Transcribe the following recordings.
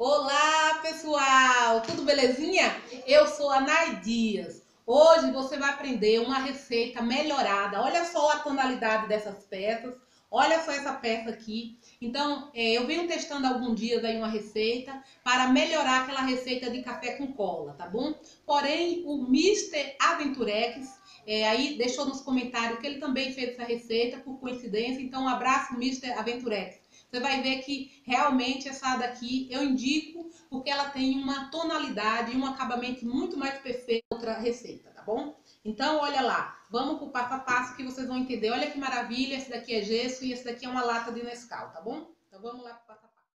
Olá, pessoal! Tudo belezinha? Eu sou a Nay Dias. Hoje você vai aprender uma receita melhorada. Olha só a tonalidade dessas peças. Olha só essa peça aqui. Então, é, eu venho testando alguns dias aí uma receita para melhorar aquela receita de café com cola, tá bom? Porém, o Mr. Aventurex é, aí deixou nos comentários que ele também fez essa receita por coincidência. Então, um abraço, Mr. Aventurex. Você vai ver que realmente essa daqui eu indico porque ela tem uma tonalidade e um acabamento muito mais perfeito que outra receita, tá bom? Então, olha lá, vamos pro passo a passo que vocês vão entender. Olha que maravilha, esse daqui é gesso e esse daqui é uma lata de Nescau, tá bom? Então, vamos lá pro passo a passo.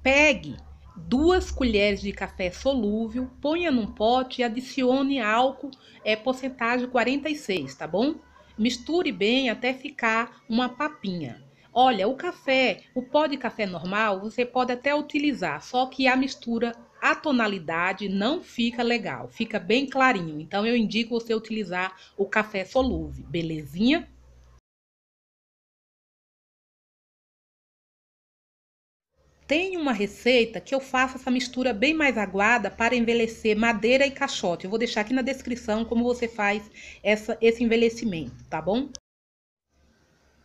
Pegue duas colheres de café solúvel, ponha num pote e adicione álcool, é porcentagem 46, tá bom? Misture bem até ficar uma papinha. Olha, o café, o pó de café normal, você pode até utilizar, só que a mistura, a tonalidade não fica legal, fica bem clarinho. Então, eu indico você utilizar o café solúvel, belezinha? Tem uma receita que eu faço essa mistura bem mais aguada para envelhecer madeira e caixote. Eu vou deixar aqui na descrição como você faz essa, esse envelhecimento, tá bom?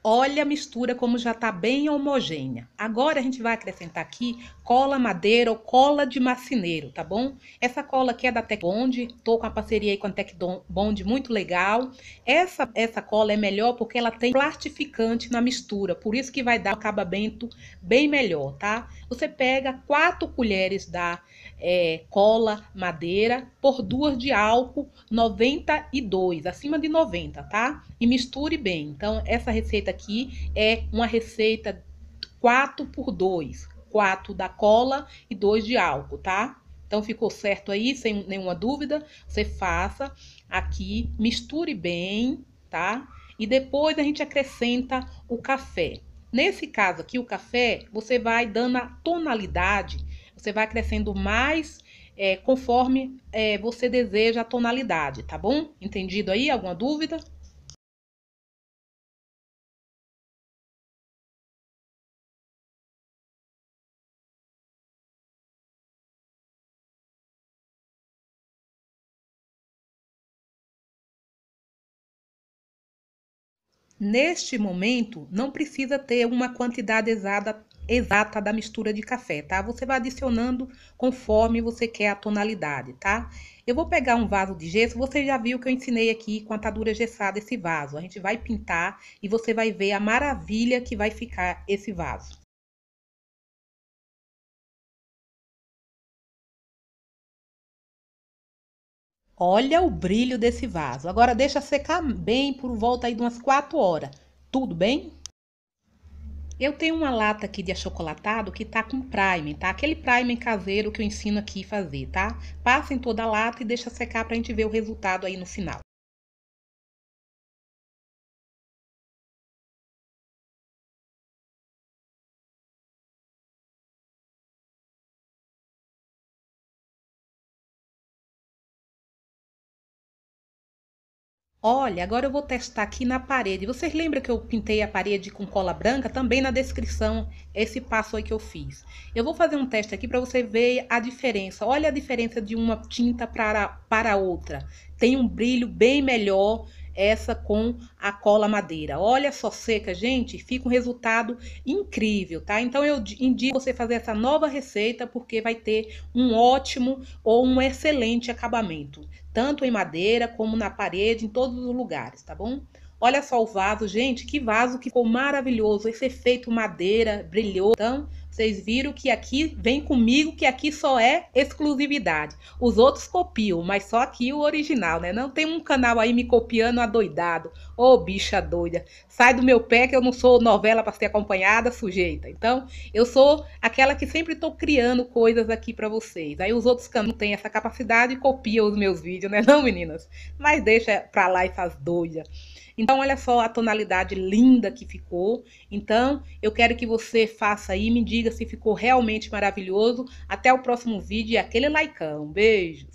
Olha a mistura como já está bem homogênea. Agora a gente vai acrescentar aqui cola madeira ou cola de macineiro, tá bom? Essa cola aqui é da Tec Bond, tô com a parceria aí com a Tec Bond, muito legal. Essa, essa cola é melhor porque ela tem plastificante na mistura, por isso que vai dar um acabamento bem melhor, tá? Você pega quatro colheres da é, cola madeira por duas de álcool 92, acima de 90, tá? e misture bem. Então, essa receita aqui é uma receita 4 por 2, 4 da cola e 2 de álcool, tá? Então, ficou certo aí, sem nenhuma dúvida? Você faça aqui, misture bem, tá? E depois a gente acrescenta o café. Nesse caso aqui, o café, você vai dando a tonalidade, você vai crescendo mais é, conforme é, você deseja a tonalidade, tá bom? Entendido aí? Alguma dúvida? Neste momento, não precisa ter uma quantidade exata, exata da mistura de café, tá? Você vai adicionando conforme você quer a tonalidade, tá? Eu vou pegar um vaso de gesso, você já viu que eu ensinei aqui com a atadura gessada esse vaso. A gente vai pintar e você vai ver a maravilha que vai ficar esse vaso. Olha o brilho desse vaso. Agora deixa secar bem por volta aí de umas 4 horas. Tudo bem? Eu tenho uma lata aqui de achocolatado que tá com primer, tá? Aquele primer caseiro que eu ensino aqui fazer, tá? Passa em toda a lata e deixa secar pra gente ver o resultado aí no final. Olha, agora eu vou testar aqui na parede. Vocês lembram que eu pintei a parede com cola branca? Também na descrição, esse passo aí que eu fiz. Eu vou fazer um teste aqui para você ver a diferença. Olha a diferença de uma tinta para, para outra. Tem um brilho bem melhor essa com a cola madeira. Olha só seca, gente, fica um resultado incrível, tá? Então eu indico você fazer essa nova receita porque vai ter um ótimo ou um excelente acabamento, tanto em madeira como na parede, em todos os lugares, tá bom? Olha só o vaso, gente, que vaso que ficou maravilhoso, esse efeito madeira brilhou. Então, vocês viram que aqui vem comigo que aqui só é exclusividade. Os outros copiam, mas só aqui o original, né? Não tem um canal aí me copiando adoidado. Ô, oh, bicha doida, sai do meu pé que eu não sou novela para ser acompanhada, sujeita. Então, eu sou aquela que sempre tô criando coisas aqui para vocês. Aí os outros não têm essa capacidade e copiam os meus vídeos, né? Não, meninas. Mas deixa para lá essas doidas. Então, olha só a tonalidade linda que ficou. Então, eu quero que você faça aí, me diga diga se ficou realmente maravilhoso. Até o próximo vídeo e aquele like, Um beijo!